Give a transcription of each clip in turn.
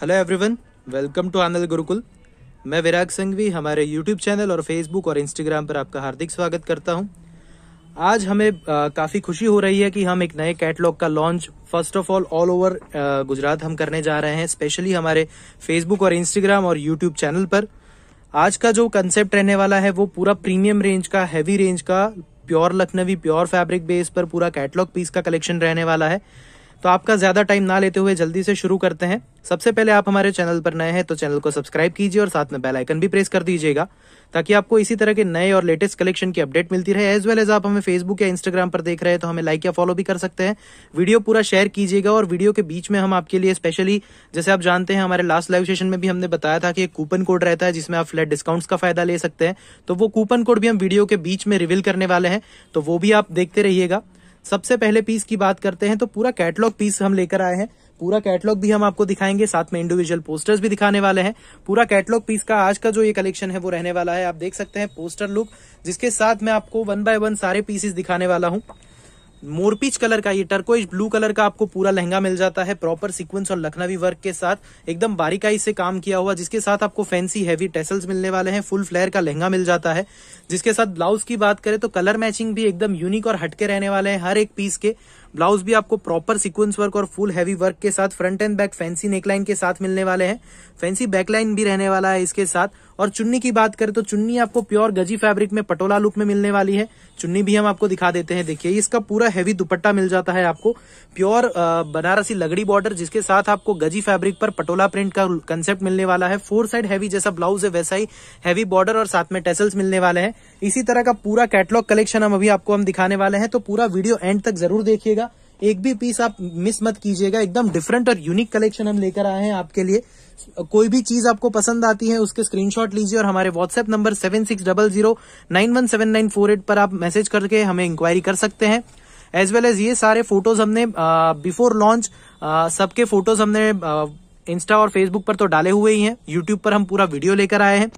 hello everyone welcome to Anand Gurukul मैं विराग संघवी हमारे YouTube channel और फेसबुक और इंस्टाग्राम पर आपका हार्दिक स्वागत करता हूं आज हमें काफ़ी खुशी हो रही है कि हम एक नए कैटलॉग का launch first of all all over Gujarat हम करने जा रहे हैं स्पेशली हमारे फेसबुक और इंस्टाग्राम और यूट्यूब चैनल पर आज का जो कंसेप्ट रहने वाला है वो पूरा प्रीमियम रेंज का हैवी रेंज का pure Lucknowi pure fabric base पर पूरा कैटलॉग पीस का कलेक्शन रहने वाला है तो आपका ज़्यादा टाइम ना लेते हुए जल्दी से शुरू करते हैं सबसे पहले आप हमारे चैनल पर नए हैं तो चैनल को सब्सक्राइब कीजिए और साथ में बेल आइकन भी प्रेस कर दीजिएगा ताकि आपको इसी तरह के नए और लेटेस्ट कलेक्शन की अपडेट मिलती रहे एज वेल एज आप हमें फेसबुक या इंस्टाग्राम पर देख रहे हैं तो हमें लाइक या फॉलो भी कर सकते हैं वीडियो पूरा शेयर कीजिएगा और वीडियो के बीच में हम आपके लिए स्पेशली जैसे आप जानते हैं हमारे लास्ट लाइव सेशन में भी हमने बताया था कि एक कूपन कोड रहता है जिसमें आप फ्लैट डिस्काउंट्स का फायदा ले सकते हैं तो वो कूपन कोड भी हम वीडियो के बीच में रिविल करने वाले हैं तो वो भी आप देखते रहिएगा सबसे पहले पीस की बात करते हैं तो पूरा कैटलॉग पीस हम लेकर आए हैं पूरा कैटलॉग भी हम आपको दिखाएंगे साथ में इंडिविजुअल पोस्टर्स भी दिखाने वाले हैं पूरा कैटलॉग पीस का आज का जो ये कलेक्शन है वो रहने वाला है आप देख सकते हैं पोस्टर लुक जिसके साथ मैं आपको वन बाय वन सारे पीसेस दिखाने वाला हूँ मोरपीच कलर का ये टर्कोइज ब्लू कलर का आपको पूरा लहंगा मिल जाता है प्रॉपर सीक्वेंस और लखनवी वर्क के साथ एकदम बारीकाई से काम किया हुआ जिसके साथ आपको फैंसी हैवी टेसल्स मिलने वाले हैं फुल फ्लेयर का लहंगा मिल जाता है जिसके साथ ब्लाउज की बात करें तो कलर मैचिंग भी एकदम यूनिक और हटके रहने वाले हैं हर एक पीस के ब्लाउज भी आपको प्रॉपर सीक्वेंस वर्क और फुल हैवी वर्क के साथ front and back fancy neckline के साथ मिलने वाले हैं फैंसी बैकलाइन भी रहने वाला है इसके साथ और चुन्नी की बात करें तो चुन्नी आपको प्योर गजी फैब्रिक में पटोला लुक में मिलने वाली है चुन्नी भी हम आपको दिखा देते हैं देखिए इसका पूरा हैवी दुपट्टा मिल जाता है आपको प्योर बनारसी लगड़ी बॉर्डर जिसके साथ आपको गजी फैब्रिक पर पटोला प्रिंट का कंसेप्ट मिलने वाला है फोर साइड हैवी जैसा ब्लाउज है वैसा ही हैवी बॉर्डर और साथ में टेसल्स मिलने वाले हैं इसी तरह का पूरा कैटलॉग कलेक्शन हम अभी आपको हम दिखाने वाले हैं तो पूरा वीडियो एंड तक जरूर देखिएगा एक भी पीस आप मिस मत कीजिएगा एकदम डिफरेंट और यूनिक कलेक्शन हम लेकर आए हैं आपके लिए कोई भी चीज आपको पसंद आती है उसके स्क्रीनशॉट लीजिए और हमारे WhatsApp number seven six double zero nine one seven nine four eight पर आप मैसेज करके हमें इंक्वायरी कर सकते हैं एज वेल एज ये सारे फोटोज हमने बिफोर uh, लॉन्च uh, सबके फोटोज हमने uh, इंस्टा और फेसबुक पर तो डाले हुए ही हैं यूट्यूब पर हम पूरा वीडियो लेकर आए हैं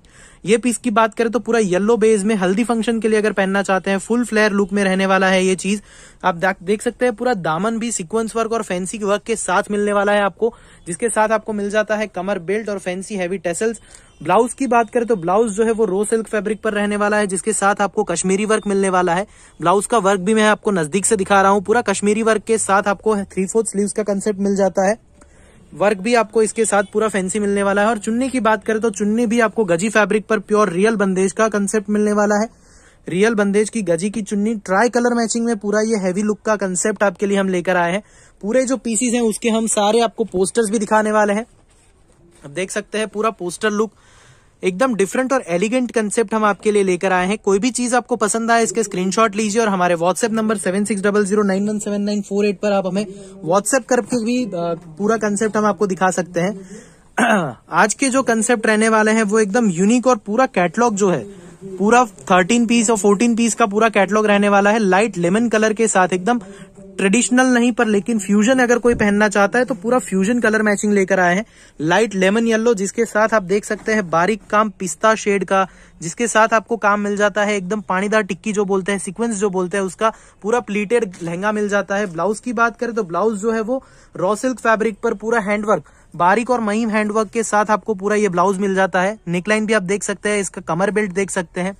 ये पीस की बात करें तो पूरा येलो बेस में हल्दी फंक्शन के लिए अगर पहनना चाहते हैं फुल फ्लेयर लुक में रहने वाला है ये चीज आप देख सकते हैं पूरा दामन भी सीक्वेंस वर्क और फैंसी वर्क के साथ मिलने वाला है आपको जिसके साथ आपको मिल जाता है कमर बेल्ट और फैंसी हैवी टेसल्स ब्लाउज की बात करें तो ब्लाउज जो है वो रो सिल्क फैब्रिक पर रहने वाला है जिसके साथ आपको कश्मीरी वर्क मिलने वाला है ब्लाउज का वर्क भी मैं आपको नजदीक से दिखा रहा हूँ पूरा कश्मीरी वर्क के साथ आपको थ्री फोर्थ स्लीव का कंसेप्ट मिल जाता है वर्क भी आपको इसके साथ पूरा फैंसी मिलने वाला है और चुन्नी की बात करें तो चुन्नी भी आपको गजी फैब्रिक पर प्योर रियल बंदेज का कंसेप्ट मिलने वाला है रियल बंदेज की गजी की चुन्नी ट्राई कलर मैचिंग में पूरा ये हैवी लुक का कंसेप्ट आपके लिए हम लेकर आए हैं पूरे जो पीसीज हैं उसके हम सारे आपको पोस्टर्स भी दिखाने वाले हैं आप देख सकते हैं पूरा पोस्टर लुक एकदम डिफरेंट और एलिगेंट कंसेप्ट हम आपके लिए लेकर आए हैं कोई भी चीज आपको पसंद आए इसके स्क्रीनशॉट लीजिए और हमारे WhatsApp number seven six double zero nine one seven nine four eight पर आप हमें व्हाट्सएप करके भी पूरा कंसेप्ट हम आपको दिखा सकते हैं आज के जो कंसेप्ट रहने वाले हैं वो एकदम यूनिक और पूरा कैटलॉग जो है पूरा थर्टीन पीस और फोर्टीन पीस का पूरा कैटलॉग रहने वाला है लाइट लेमन कलर के साथ एकदम ट्रेडिशनल नहीं पर लेकिन फ्यूजन अगर कोई पहनना चाहता है तो पूरा फ्यूजन कलर मैचिंग लेकर आए हैं लाइट लेमन येलो जिसके साथ आप देख सकते हैं बारीक काम पिस्ता शेड का जिसके साथ आपको काम मिल जाता है एकदम पानीदार टिक्की जो बोलते हैं सीक्वेंस जो बोलते हैं उसका पूरा प्लीटेड लहंगा मिल जाता है ब्लाउज की बात करें तो ब्लाउज जो है वो रॉ सिल्क फैब्रिक पर पूरा हैंडवर्क बारीक और महीम हैंडवर्क के साथ आपको पूरा ये ब्लाउज मिल जाता है नेकलाइन भी आप देख सकते हैं इसका कमर बेल्ट देख सकते हैं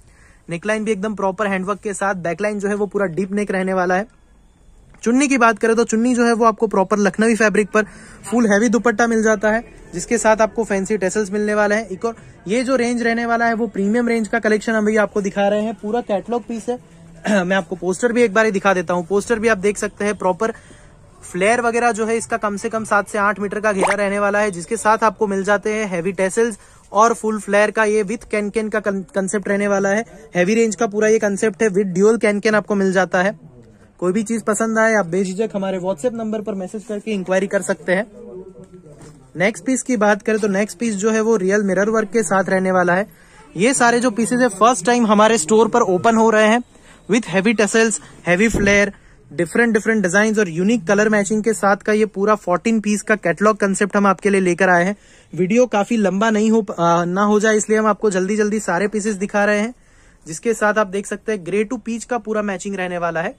नेकलाइन भी एकदम प्रॉपर हैंडवर्क के साथ बैकलाइन जो है वो पूरा डीप नेक रहने वाला है चुन्नी की बात करें तो चुन्नी जो है वो आपको प्रॉपर लखनवी फैब्रिक पर फुल हैवी दुपट्टा मिल जाता है जिसके साथ आपको फैंसी टेसल्स मिलने वाला है एक और ये जो रेंज रहने वाला है वो प्रीमियम रेंज का कलेक्शन हम भी आपको दिखा रहे हैं पूरा कैटलॉग पीस है मैं आपको पोस्टर भी एक बार दिखा देता हूँ पोस्टर भी आप देख सकते हैं प्रॉपर फ्लेयर वगैरह जो है इसका कम से कम सात से आठ मीटर का घेरा रहने वाला है जिसके साथ आपको मिल जाते हैं हैवी टेसल्स और फुल फ्लेयर का ये विथ कैन कैन का कंसेप्ट रहने वाला है हैवी रेंज का पूरा ये कंसेप्ट है विथ ड्यूअल कैन कैन आपको मिल जाता है कोई भी चीज पसंद आए आप बेझिझक हमारे व्हाट्सएप नंबर पर मैसेज करके इंक्वायरी कर सकते हैं नेक्स्ट पीस की बात करें तो नेक्स्ट पीस जो है वो रियल मिरर वर्क के साथ रहने वाला है ये सारे जो पीसेज है फर्स्ट टाइम हमारे स्टोर पर ओपन हो रहे हैं with heavy tassels heavy flare different different design और यूनिक कलर मैचिंग के साथ का ये पूरा 14 पीस का कैटलॉग कंसेप्ट हम आपके लिए लेकर आए हैं वीडियो काफी लंबा नहीं हो आ, ना हो जाए इसलिए हम आपको जल्दी जल्दी सारे पीसेस दिखा रहे हैं जिसके साथ आप देख सकते हैं ग्रे टू पीच का पूरा मैचिंग रहने वाला है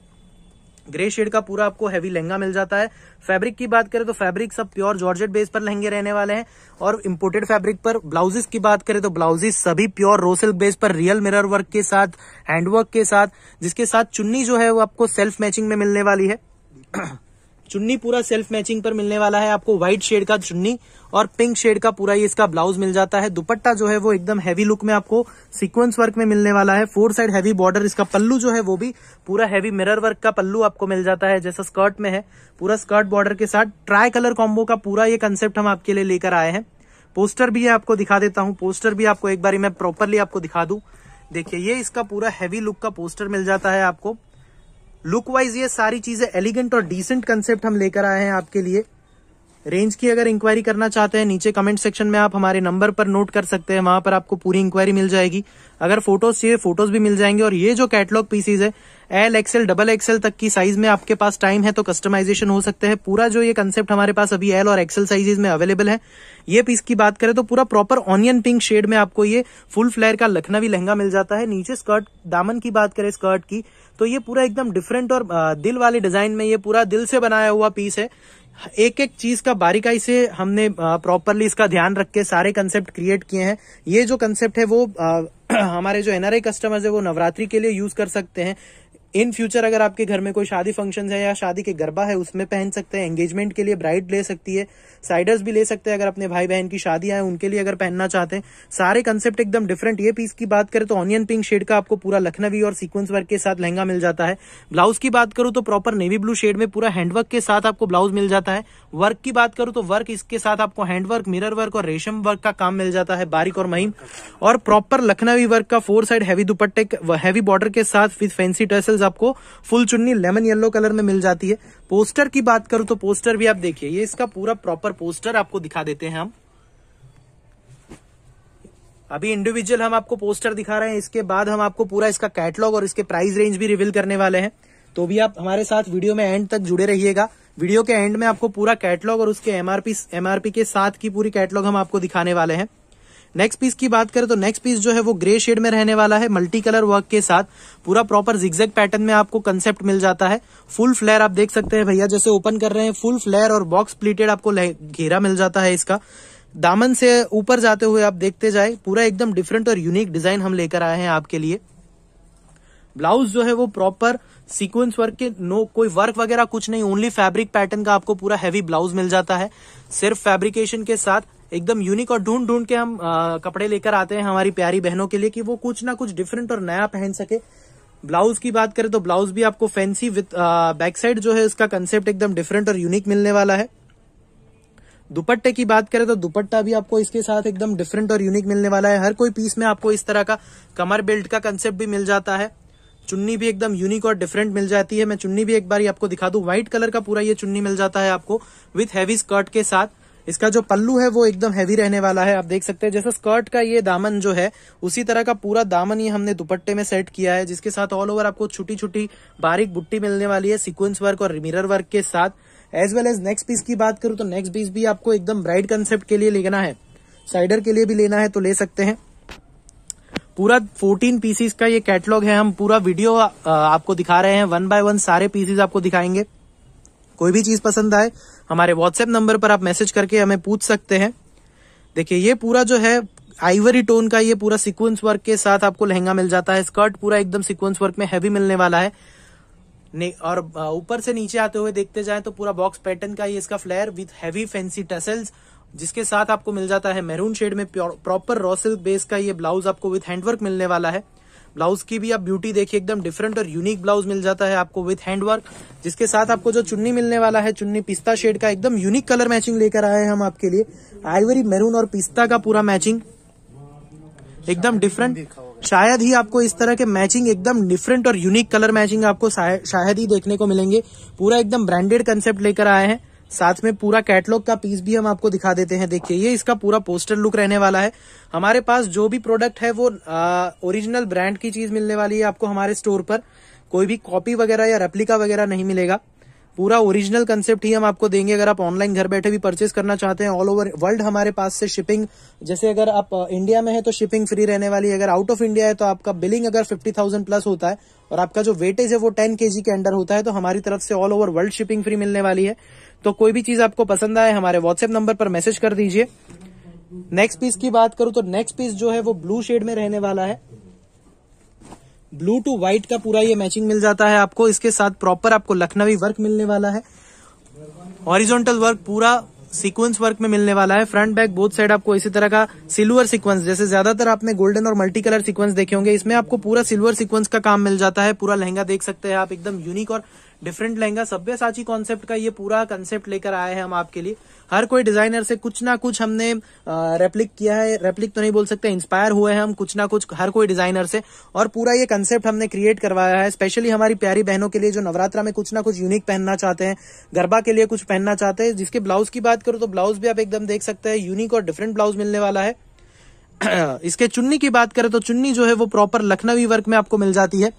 ग्रे शेड का पूरा आपको हैवी लहंगा मिल जाता है फैब्रिक की बात करें तो फैब्रिक सब प्योर जॉर्जेट बेस पर लहंगे रहने वाले हैं और इम्पोर्टेड फैब्रिक पर ब्लाउजेस की बात करें तो ब्लाउजेस सभी प्योर रोसिल्क बेस पर रियल मिरर वर्क के साथ हैंडवर्क के साथ जिसके साथ चुन्नी जो है वो आपको सेल्फ मैचिंग में मिलने वाली है चुन्नी पूरा सेल्फ मैचिंग पर मिलने वाला है आपको व्हाइट शेड का चुन्नी और पिंक शेड का पूरा ये इसका ब्लाउज मिल जाता है दुपट्टा जो है वो एकदम हैवी लुक में आपको सीक्वेंस वर्क में मिलने वाला है फोर साइड हैवी बॉर्डर इसका पल्लू जो है वो भी पूरा हैवी मिरर वर्क का पल्लू आपको मिल जाता है जैसा स्कर्ट में है पूरा स्कर्ट बॉर्डर के साथ ट्राई कलर कॉम्बो का पूरा ये कंसेप्ट हम आपके लिए लेकर आए हैं पोस्टर भी है आपको दिखा देता हूँ पोस्टर भी आपको एक बार मैं प्रॉपरली आपको दिखा दू देखिये ये इसका पूरा हैवी लुक का पोस्टर मिल जाता है आपको लुक वाइज ये सारी चीजें एलिगेंट और डिसेंट कंसेप्ट हम लेकर आए हैं आपके लिए रेंज की अगर इंक्वायरी करना चाहते हैं नीचे कमेंट सेक्शन में आप हमारे नंबर पर नोट कर सकते हैं वहां पर आपको पूरी इंक्वायरी मिल जाएगी अगर फोटोज चाहिए फोटोज भी मिल जाएंगे और ये जो कैटलॉग पीसीज है एल एक्सएल डबल एक्सएल तक की साइज में आपके पास टाइम है तो कस्टमाइजेशन हो सकते हैं पूरा जो ये कंसेप्ट हमारे पास अभी एल और एक्सएल साइजेज में अवेलेबल है ये पीस की बात करें तो पूरा प्रॉपर ऑनियन पिंक शेड में आपको ये फुल फ्लेयर का लखनवी लहंगा मिल जाता है नीचे स्कर्ट दामन की बात करें स्कर्ट की तो ये पूरा एकदम डिफरेंट और दिल वाले डिजाइन में ये पूरा दिल से बनाया हुआ पीस है एक एक चीज का बारीकाई से हमने प्रॉपरली इसका ध्यान रख के सारे कंसेप्ट क्रिएट किए हैं ये जो कंसेप्ट है वो आ, हमारे जो एनआरआई कस्टमर्स है वो नवरात्रि के लिए यूज कर सकते हैं इन फ्यूचर अगर आपके घर में कोई शादी फंक्शन है या शादी के गरबा है उसमें पहन सकते हैं एंगेजमेंट के लिए ब्राइड ले सकती है साइडर्स भी ले सकते हैं अगर अपने भाई बहन की शादी है उनके लिए अगर पहनना चाहते हैं सारे कंसेप्ट एकदम डिफरेंट ये पीस की बात करें तो ऑनियन पिंक शेड का आपको पूरा लखनवी और सीक्वेंस वर्क के साथ लहंगा मिल जाता है ब्लाउज की बात करूं तो प्रॉपर नेवी ब्लू शेड में पूरा हैंडवर्क के साथ आपको ब्लाउज मिल जाता है वर्क की बात करूं तो वर्क इसके साथ आपको हैंडवर्क मिरर वर्क और रेशम वर्क का काम मिल जाता है बारीक और महीन और प्रॉपर लखनवी वर्क का फोर साइड हैवी दुपट्टे हैवी बॉर्डर के साथ विद फैंसी टर्सल मटेरियल्स आपको फुल चुन्नी लेमन येलो कलर में मिल जाती है पोस्टर की बात करूं तो पोस्टर भी आप देखिए ये इसका पूरा प्रॉपर पोस्टर आपको दिखा देते हैं हम अभी इंडिविजुअल हम आपको पोस्टर दिखा रहे हैं इसके बाद हम आपको पूरा इसका कैटलॉग और इसके प्राइस रेंज भी रिवील करने वाले हैं तो भी आप हमारे साथ वीडियो में एंड तक जुड़े रहिएगा वीडियो के एंड में आपको पूरा कैटलॉग और उसके एमआरपी एमआरपी के साथ की पूरी कैटलॉग हम आपको दिखाने वाले हैं नेक्स्ट पीस की बात करें तो नेक्स्ट पीस जो है वो ग्रे शेड में रहने वाला है मल्टी कलर वर्क के साथ पूरा प्रॉपर जिग्जैग पैटर्न में आपको कंसेप्ट मिल जाता है फुल फ्लेयर आप देख सकते हैं भैया जैसे ओपन कर रहे हैं फुल फ्लेयर और बॉक्स प्लेटेड आपको घेरा मिल जाता है इसका दामन से ऊपर जाते हुए आप देखते जाए पूरा एकदम डिफरेंट और यूनिक डिजाइन हम लेकर आए हैं आपके लिए ब्लाउज जो है वो प्रॉपर सीक्वेंस वर्क के नो कोई वर्क वगैरह कुछ नहीं ओनली फैब्रिक पैटर्न का आपको पूरा हैवी ब्लाउज मिल जाता है सिर्फ फैब्रिकेशन के साथ एकदम यूनिक और ढूंढ ढूंढ के हम आ, कपड़े लेकर आते हैं हमारी प्यारी बहनों के लिए कि वो कुछ ना कुछ डिफरेंट और नया पहन सके ब्लाउज की बात करें तो ब्लाउज भी आपको फैंसी विथ बैक साइड जो है इसका कंसेप्ट एकदम डिफरेंट और यूनिक मिलने वाला है दुपट्टे की बात करें तो दुपट्टा भी आपको इसके साथ एकदम डिफरेंट और यूनिक मिलने वाला है हर कोई पीस में आपको इस तरह का कमर बेल्ट का कंसेप्ट भी मिल जाता है चुन्नी भी एकदम यूनिक और डिफरेंट मिल जाती है मैं चुन्नी भी एक बार आपको दिखा दू व्हाइट कलर का पूरा ये चुन्नी मिल जाता है आपको विथ हैवी स्कर्ट के साथ इसका जो पल्लू है वो एकदम हैवी रहने वाला है आप देख सकते हैं जैसे स्कर्ट का ये दामन जो है उसी तरह का पूरा दामन ये हमने दुपट्टे में सेट किया है जिसके साथ ऑल ओवर आपको छोटी छोटी बारीक बुट्टी मिलने वाली है सीक्वेंस वर्क और मिरर वर्क के साथ as well as next piece की बात करूं तो नेक्स्ट पीस भी आपको एकदम ब्राइट कंसेप्ट के लिए लेना है साइडर के लिए भी लेना है तो ले सकते हैं पूरा 14 पीसीस का ये कैटलॉग है हम पूरा वीडियो आपको दिखा रहे हैं वन बाय वन सारे पीसीस आपको दिखाएंगे कोई भी चीज पसंद आए हमारे व्हाट्सएप नंबर पर आप मैसेज करके हमें पूछ सकते हैं देखिए ये पूरा जो है आइवरी टोन का ये पूरा सीक्वेंस वर्क के साथ आपको लहंगा मिल जाता है स्कर्ट पूरा एकदम सीक्वेंस वर्क में हैवी मिलने वाला है और ऊपर से नीचे आते हुए देखते जाए तो पूरा बॉक्स पैटर्न का ही इसका flare with heavy fancy tassels जिसके साथ आपको मिल जाता है मेहरून शेड में प्रॉपर रॉ सिल्क बेस का ये ब्लाउज आपको विथ हैंडवर्क मिलने वाला है ब्लाउज की भी आप ब्यूटी देखिए एकदम डिफरेंट और यूनिक ब्लाउज मिल जाता है आपको विथ हैंडवर्क जिसके साथ आपको जो चुन्नी मिलने वाला है चुन्नी पिस्ता शेड का एकदम यूनिक कलर मैचिंग लेकर आए हैं हम आपके लिए आइवरी मेरून और पिस्ता का पूरा मैचिंग एकदम डिफरेंट शायद ही आपको इस तरह के मैचिंग एकदम डिफरेंट और यूनिक कलर मैचिंग आपको शायद ही देखने को मिलेंगे पूरा एकदम ब्रांडेड कंसेप्ट लेकर आए हैं साथ में पूरा कैटलॉग का पीस भी हम आपको दिखा देते हैं देखिए ये इसका पूरा पोस्टर लुक रहने वाला है हमारे पास जो भी प्रोडक्ट है वो ओरिजिनल ब्रांड की चीज मिलने वाली है आपको हमारे स्टोर पर कोई भी कॉपी वगैरह या रेप्लिका वगैरह नहीं मिलेगा पूरा ओरिजिनल कंसेप्ट ही हम आपको देंगे अगर आप ऑनलाइन घर बैठे भी परचेस करना चाहते हैं ऑल ओवर वर्ल्ड हमारे पास से शिपिंग जैसे अगर आप इंडिया में है तो शिपिंग फ्री रहने वाली है अगर आउट ऑफ इंडिया है तो आपका बिलिंग अगर फिफ्टी थाउजेंड प्लस होता है और आपका जो वेटेज है वो टेन के के अंडर होता है तो हमारी तरफ से all over world shipping free मिलने वाली है तो कोई भी चीज आपको पसंद आए हमारे व्हाट्सएप नंबर पर मैसेज कर दीजिए नेक्स्ट पीस की बात करूं तो नेक्स्ट पीस जो है वो ब्लू शेड में रहने वाला है ब्लू टू व्हाइट का पूरा ये मैचिंग मिल जाता है आपको इसके साथ प्रॉपर आपको लखनवी वर्क मिलने वाला है ऑरिजोनटल वर्क पूरा सीक्वेंस वर्क में मिलने वाला है फ्रंट बैक बोथ साइड आपको इसी तरह का सिल्वर सीक्वेंस जैसे ज्यादातर आपने गोल्डन और मल्टी कलर सीक्वेंस देखे होंगे इसमें आपको पूरा सिल्वर सीक्वेंस का काम मिल जाता है पूरा लहंगा देख सकते हैं आप एकदम यूनिक और डिफरेंट लहंगा सभ्य साची कॉन्सेप्ट का ये पूरा कंसेप्ट लेकर आए हैं हम आपके लिए हर कोई डिजाइनर से कुछ ना कुछ हमने रेप्लिक किया है रेप्लिक तो नहीं बोल सकते इंस्पायर हुए हैं हम कुछ ना कुछ हर कोई डिजाइनर से और पूरा ये कंसेप्ट हमने क्रिएट करवाया है स्पेशली हमारी प्यारी बहनों के लिए जो नवरात्रा में कुछ ना कुछ यूनिक पहनना चाहते हैं गरबा के लिए कुछ पहनना चाहते हैं जिसके ब्लाउज की बात करो तो ब्लाउज भी आप एकदम देख सकते हैं यूनिक और डिफरेंट ब्लाउज मिलने वाला है इसके चुन्नी की बात करें तो चुन्नी जो है वो प्रॉपर लखनवी वर्क में आपको मिल जाती है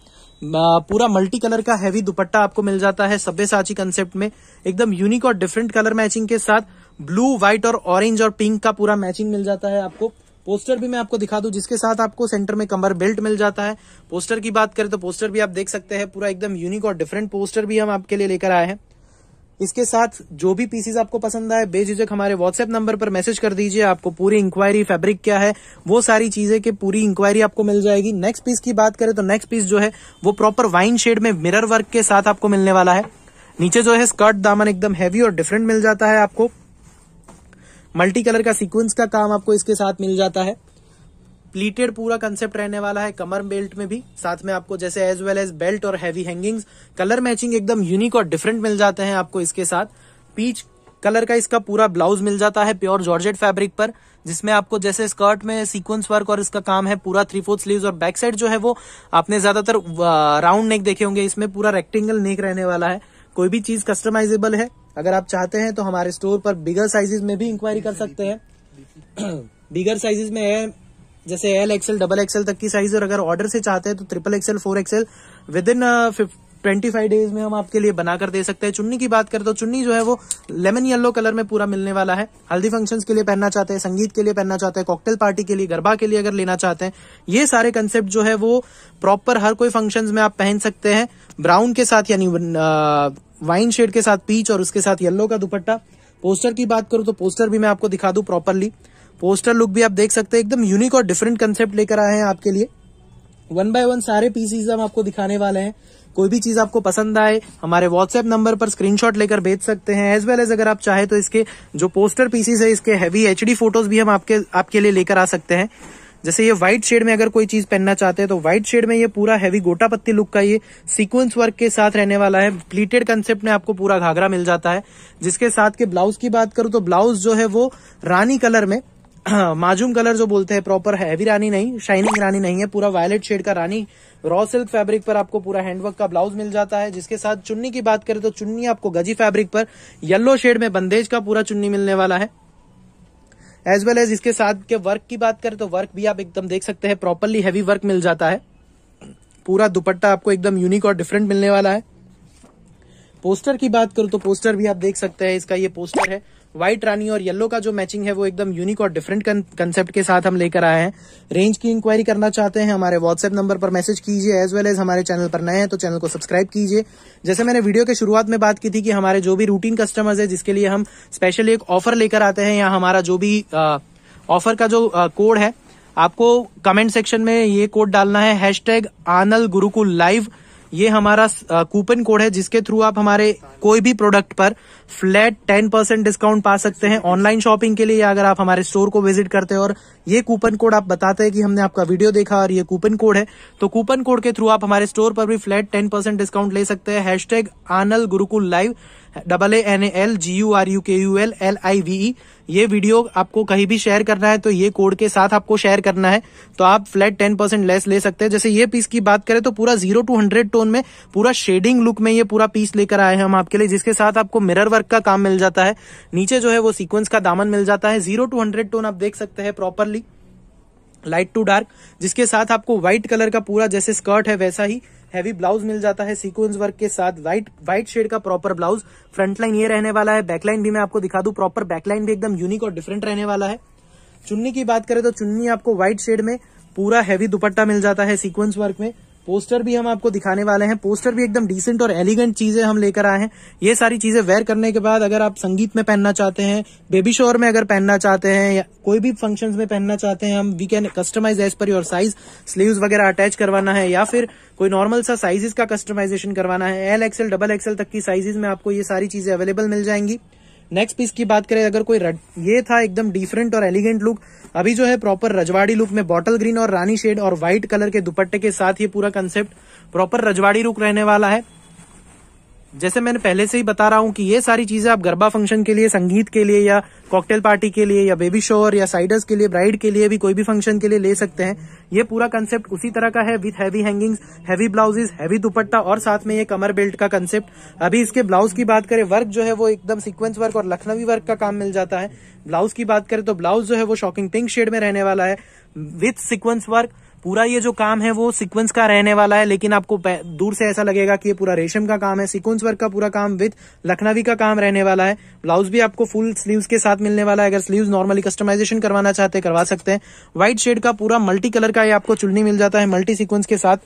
पूरा मल्टी कलर का हैवी दुपट्टा आपको मिल जाता है सभ्य साची कंसेप्ट में एकदम यूनिक और डिफरेंट कलर मैचिंग के साथ ब्लू व्हाइट और ऑरेंज और पिंक का पूरा मैचिंग मिल जाता है आपको पोस्टर भी मैं आपको दिखा दूं जिसके साथ आपको सेंटर में कमर बेल्ट मिल जाता है पोस्टर की बात करें तो पोस्टर भी आप देख सकते हैं पूरा एकदम यूनिक और डिफरेंट पोस्टर भी हम आपके लिए लेकर आए हैं इसके साथ जो भी पीसीज आपको पसंद आए बेझिझक हमारे व्हाट्सएप नंबर पर मैसेज कर दीजिए आपको पूरी इंक्वायरी फैब्रिक क्या है वो सारी चीजें की पूरी इंक्वायरी आपको मिल जाएगी नेक्स्ट पीस की बात करें तो नेक्स्ट पीस जो है वो प्रॉपर वाइन शेड में मिरर वर्क के साथ आपको मिलने वाला है नीचे जो है स्कर्ट दामन एकदम हैवी और डिफरेंट मिल जाता है आपको मल्टी कलर का सीक्वेंस का काम आपको इसके साथ मिल जाता है प्लीटेड पूरा कंसेप्ट रहने वाला है कमर बेल्ट में भी साथ में आपको जैसे एज वेल एज बेल्ट और हैवी हैंगिंग्स कलर मैचिंग एकदम यूनिक और डिफरेंट मिल जाते हैं आपको इसके साथ पीच कलर का इसका पूरा ब्लाउज मिल जाता है प्योर जॉर्जेट फैब्रिक पर जिसमें आपको जैसे स्कर्ट में सीक्वेंस वर्क और इसका काम है पूरा थ्री फोर्थ स्लीव और बैक साइड जो है वो आपने ज्यादातर राउंड नेक देखे होंगे इसमें पूरा रेक्टेंगल नेक रहने वाला है कोई भी चीज कस्टमाइजेबल है अगर आप चाहते हैं तो हमारे स्टोर पर बिगर साइजेस में भी इंक्वायरी कर सकते हैं बिगर साइजेस में है जैसे एल एक्सएल डबल एक्सएल तक की साइज और अगर ऑर्डर से चाहते हैं तो triple XL four XL within twenty five days में हम आपके लिए बनाकर दे सकते हैं चुन्नी की बात करें तो चुन्नी जो है वो लेमन येलो कलर में पूरा मिलने वाला है हल्दी फंक्शंस के लिए पहनना चाहते हैं संगीत के लिए पहनना चाहते हैं कॉकटेल पार्टी के लिए गरबा के लिए अगर लेना चाहते हैं ये सारे कंसेप्ट जो है वो प्रॉपर हर कोई फंक्शन में आप पहन सकते हैं ब्राउन के साथ यानी वाइन uh, शेड के साथ पीच और उसके साथ येल्लो का दुपट्टा पोस्टर की बात करूं तो पोस्टर भी मैं आपको दिखा दू प्रॉपरली पोस्टर लुक भी आप देख सकते हैं एकदम यूनिक और डिफरेंट कंसेप्ट लेकर आए हैं आपके लिए वन बाय वन सारे पीसीज हम आपको दिखाने वाले हैं कोई भी चीज आपको पसंद आए हमारे व्हाट्सएप नंबर पर स्क्रीनशॉट लेकर भेज सकते हैं एज वेल एज अगर आप चाहे तो इसके जो पोस्टर पीसीज है इसके हैवी एचडी फोटोज भी हम आपके आपके लिए लेकर आ सकते हैं जैसे ये व्हाइट शेड में अगर कोई चीज पहनना चाहते हैं तो व्हाइट शेड में ये पूरा हैवी गोटा पत्ती लुक का ये सीक्वेंस वर्क के साथ रहने वाला है प्लीटेड कंसेप्ट में आपको पूरा घाघरा मिल जाता है जिसके साथ के ब्लाउज की बात करूं तो ब्लाउज जो है वो रानी कलर में हाँ, माजूम कलर जो बोलते हैं प्रॉपर हैवी रानी नहीं शाइनिंग रानी नहीं है पूरा वायलेट शेड का रानी रॉ सिल्क फैब्रिक पर आपको पूरा हैंडवर्क का ब्लाउज मिल जाता है जिसके साथ चुन्नी की बात करें तो चुन्नी आपको गजी फैब्रिक पर येलो शेड में बंदेज का पूरा चुन्नी मिलने वाला है एज वेल एज इसके साथ के वर्क की बात करें तो वर्क भी आप एकदम देख सकते हैं प्रॉपरली हैवी वर्क मिल जाता है पूरा दुपट्टा आपको एकदम यूनिक और डिफरेंट मिलने वाला है पोस्टर की बात करूं तो पोस्टर भी आप देख सकते हैं इसका ये पोस्टर है व्हाइट रानी और येलो का जो मैचिंग है वो एकदम यूनिक और डिफरेंट कंसेप्ट के साथ हम लेकर आए हैं रेंज की इंक्वायरी करना चाहते हैं हमारे व्हाट्सएप नंबर पर मैसेज कीजिए एज वेल एज हमारे चैनल पर नए हैं तो चैनल को सब्सक्राइब कीजिए जैसे मैंने वीडियो के शुरुआत में बात की थी कि हमारे जो भी रूटीन कस्टमर्स है जिसके लिए हम स्पेशली एक ऑफर लेकर आते हैं या हमारा जो भी ऑफर का जो कोड है आपको कमेंट सेक्शन में ये कोड डालना है हैश टैग आनल गुरुकुल लाइव ये हमारा कूपन कोड है जिसके थ्रू आप हमारे कोई भी प्रोडक्ट पर फ्लैट टेन परसेंट डिस्काउंट पा सकते हैं ऑनलाइन शॉपिंग के लिए अगर आप हमारे स्टोर को विजिट करते हैं और ये कूपन कोड आप बताते हैं कि हमने आपका वीडियो देखा और ये कूपन कोड है तो कूपन कोड के थ्रू आप हमारे स्टोर पर भी फ्लैट टेन परसेंट डिस्काउंट ले सकते हैं हैश टैग आनल Gurukul live double A N L G U R U K U L L I V E ये वीडियो आपको कहीं भी शेयर करना है तो ये कोड के साथ आपको शेयर करना है तो आप फ्लैट टेन परसेंट लेस ले सकते हैं जैसे ये पीस की बात करें तो पूरा जीरो टू हंड्रेड टोन में पूरा शेडिंग लुक में ये पूरा पीस लेकर आए हैं हम आपके लिए जिसके साथ आपको मिरर वर्क का काम मिल जाता है नीचे जो है वो सीक्वेंस का दामन मिल जाता है जीरो टू हंड्रेड टोन आप देख सकते हैं प्रॉपरली लाइट टू डार्क जिसके साथ आपको व्हाइट कलर का पूरा जैसे स्कर्ट है वैसा ही हैवी ब्लाउज मिल जाता है सीक्वेंस वर्क के साथ व्हाइट व्हाइट शेड का प्रॉपर ब्लाउज फ्रंट लाइन ये रहने वाला है बैकलाइन भी मैं आपको दिखा दू प्रॉपर बैकलाइन भी एकदम यूनिक और डिफरेंट रहने वाला है चुन्नी की बात करें तो चुन्नी आपको व्हाइट शेड में पूरा हैवी दुपट्टा मिल जाता है सीक्वेंस वर्क में पोस्टर भी हम आपको दिखाने वाले हैं पोस्टर भी एकदम डिसेंट और एलिगेंट चीजें हम लेकर आए हैं ये सारी चीजें वेयर करने के बाद अगर आप संगीत में पहनना चाहते हैं बेबी शोर में अगर पहनना चाहते हैं या कोई भी फंक्शन में पहनना चाहते हैं हम we can customise as per your size sleeve वगैरह अटैच करवाना है या फिर कोई नॉर्मल सा साइजेस का कस्टमाइजेशन करवाना है एल एक्सएल डबल एक्सएल तक की साइजेस में आपको ये सारी चीजें अवेलेबल मिल जाएंगी नेक्स्ट पीस की बात करें अगर कोई ये था एकदम डिफरेंट और एलिगेंट लुक अभी जो है प्रॉपर रजवाड़ी लुक में बॉटल ग्रीन और रानी शेड और व्हाइट कलर के दुपट्टे के साथ ये पूरा कंसेप्ट प्रॉपर रजवाड़ी लुक रहने वाला है जैसे मैंने पहले से ही बता रहा हूँ कि ये सारी चीजें आप गरबा फंक्शन के लिए संगीत के लिए या कॉकटेल पार्टी के लिए या बेबी शोर या साइडर्स के लिए ब्राइड के लिए भी कोई भी फंक्शन के लिए ले सकते हैं ये पूरा कंसेप्ट उसी तरह का है with heavy hangings heavy blouses heavy dupatta और साथ में ये कमर बेल्ट का कंसेप्ट अभी इसके ब्लाउज की बात करें वर्क जो है वो एकदम सिक्वेंस वर्क और लखनवी वर्क का काम मिल जाता है ब्लाउज की बात करें तो ब्लाउज जो है वो शॉकिंग पिंक शेड में रहने वाला है विथ सिक्वेंस वर्क पूरा ये जो काम है वो सीक्वेंस का रहने वाला है लेकिन आपको दूर से ऐसा लगेगा कि ये पूरा रेशम का काम है सीक्वेंस वर्क का पूरा काम विद लखनवी का काम रहने वाला है ब्लाउज भी आपको फुल स्लीव्स के साथ मिलने वाला है अगर स्लीव्स नॉर्मली कस्टमाइजेशन करवाना चाहते हैं करवा सकते हैं व्हाइट शेड का पूरा मल्टी कलर का ये आपको चुननी मिल जाता है मल्टी सिक्वेंस के साथ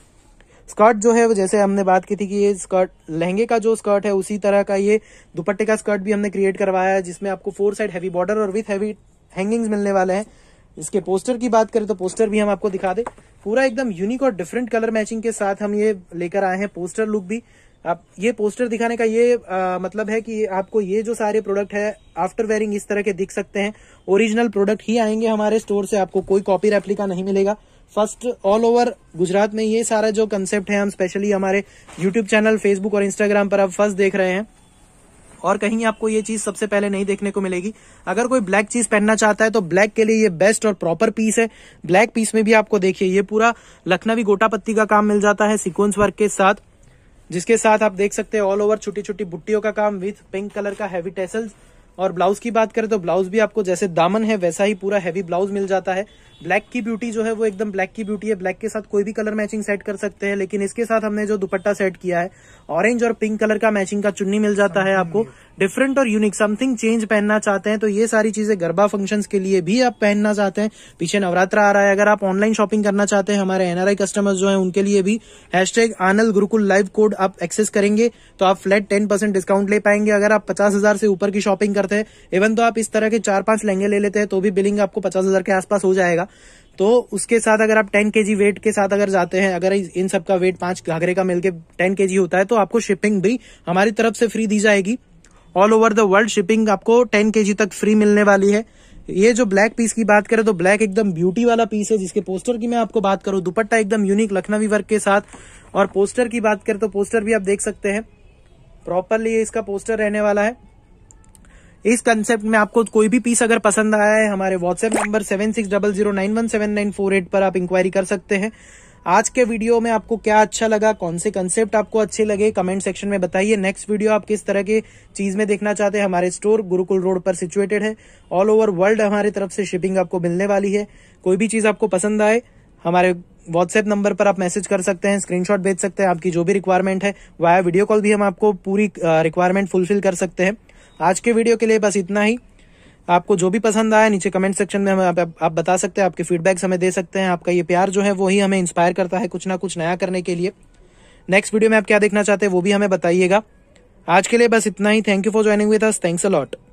स्कर्ट जो है जैसे हमने बात की थी कि ये स्कर्ट लहंगे का जो स्कर्ट है उसी तरह का ये दुपट्टे का स्कर्ट भी हमने क्रिएट करवाया है जिसमें आपको फोर साइड हैवी बॉर्डर और विथ हैवी हैंगिंग्स मिलने वाले हैं इसके पोस्टर की बात करें तो पोस्टर भी हम आपको दिखा दे पूरा एकदम यूनिक और डिफरेंट कलर मैचिंग के साथ हम ये लेकर आए हैं पोस्टर लुक भी आप ये पोस्टर दिखाने का ये आ, मतलब है कि आपको ये जो सारे प्रोडक्ट है आफ्टर वेयरिंग इस तरह के दिख सकते हैं ओरिजिनल प्रोडक्ट ही आएंगे हमारे स्टोर से आपको कोई कॉपी रेप्लिका नहीं मिलेगा फर्स्ट ऑल ओवर गुजरात में ये सारा जो कंसेप्ट है हम स्पेशली हमारे यूट्यूब चैनल फेसबुक और इंस्टाग्राम पर आप फर्स्ट देख रहे हैं और कहीं आपको ये चीज सबसे पहले नहीं देखने को मिलेगी अगर कोई ब्लैक चीज पहनना चाहता है तो ब्लैक के लिए ये बेस्ट और प्रॉपर पीस है ब्लैक पीस में भी आपको देखिए ये पूरा लखनवी गोटा पत्ती का काम मिल जाता है सिक्वेंस वर्क के साथ जिसके साथ आप देख सकते हैं ऑल ओवर छोटी छोटी बुट्टियों का काम विथ पिंक कलर का हैवी टेसल्स और ब्लाउज की बात करें तो ब्लाउज भी आपको जैसे दामन है वैसा ही पूरा हैवी ब्लाउज मिल जाता है ब्लैक की ब्यूटी जो है वो एकदम ब्लैक की ब्यूटी है ब्लैक के साथ कोई भी कलर मैचिंग सेट कर सकते हैं लेकिन इसके साथ हमने जो दुपट्टा सेट किया है ऑरेंज और पिंक कलर का मैचिंग का चुन्नी मिल जाता है आपको डिफरेंट और यूनिक समथिंग चेंज पहनना चाहते हैं तो ये सारी चीजें गरबा फंक्शन के लिए भी आप पहनना चाहते हैं पीछे नवरात्र आ रहा है अगर आप ऑनलाइन शॉपिंग करना चाहते हैं हमारे एनआरआई कस्टमर्स जो है उनके लिए भी हैश टैग आनल गुरुकुल लाइव कोड आप एक्सेस करेंगे तो आप फ्लैट टेन परसेंट डिस्काउंट ले पाएंगे अगर आप पचास हजार से ऊपर की शॉपिंग करते हैं इवन तो आप इस तरह के चार पांच लहंगे ले लेते हैं तो भी बिलिंग आपको पचास हजार के आसपास हो जाएगा तो उसके साथ अगर आप टेन के जी वेट के साथ अगर जाते हैं अगर इन सबका वेट पांच घाघरे का मिलके टेन के होता है तो आपको शिपिंग भी हमारी तरफ से फ्री दी जाएगी all over the world shipping आपको टेन के तक फ्री मिलने वाली है ये जो ब्लैक पीस की बात करें तो ब्लैक एकदम ब्यूटी वाला पीस है जिसके पोस्टर की मैं आपको बात करूं दुपट्टा एकदम यूनिक लखनवी वर्क के साथ और पोस्टर की बात करें तो पोस्टर भी आप देख सकते हैं प्रॉपरली इसका पोस्टर रहने वाला है इस कंसेप्ट में आपको कोई भी पीस अगर पसंद आया है हमारे WhatsApp number seven six double zero nine one seven nine four eight पर आप इंक्वायरी कर सकते हैं आज के वीडियो में आपको क्या अच्छा लगा कौन से कंसेप्ट आपको अच्छे लगे कमेंट सेक्शन में बताइए नेक्स्ट वीडियो आप किस तरह के चीज में देखना चाहते हैं हमारे स्टोर गुरुकुल रोड पर सिचुएटेड है ऑल ओवर वर्ल्ड हमारे तरफ से शिपिंग आपको मिलने वाली है कोई भी चीज आपको पसंद आए हमारे व्हाट्सएप नंबर पर आप मैसेज कर सकते हैं स्क्रीनशॉट भेज सकते हैं आपकी जो भी रिक्वायरमेंट है वाया वीडियो कॉल भी हम आपको पूरी रिक्वायरमेंट फुलफिल कर सकते हैं आज के वीडियो के लिए बस इतना ही आपको जो भी पसंद आया नीचे कमेंट सेक्शन में हमें आप, आप, बता सकते हैं आपके फीडबैक्स हमें दे सकते हैं आपका ये प्यार जो है वही हमें इंस्पायर करता है कुछ ना कुछ नया करने के लिए नेक्स्ट वीडियो में आप क्या देखना चाहते हैं वो भी हमें बताइएगा आज के लिए बस इतना ही thank you for joining with us thanks a lot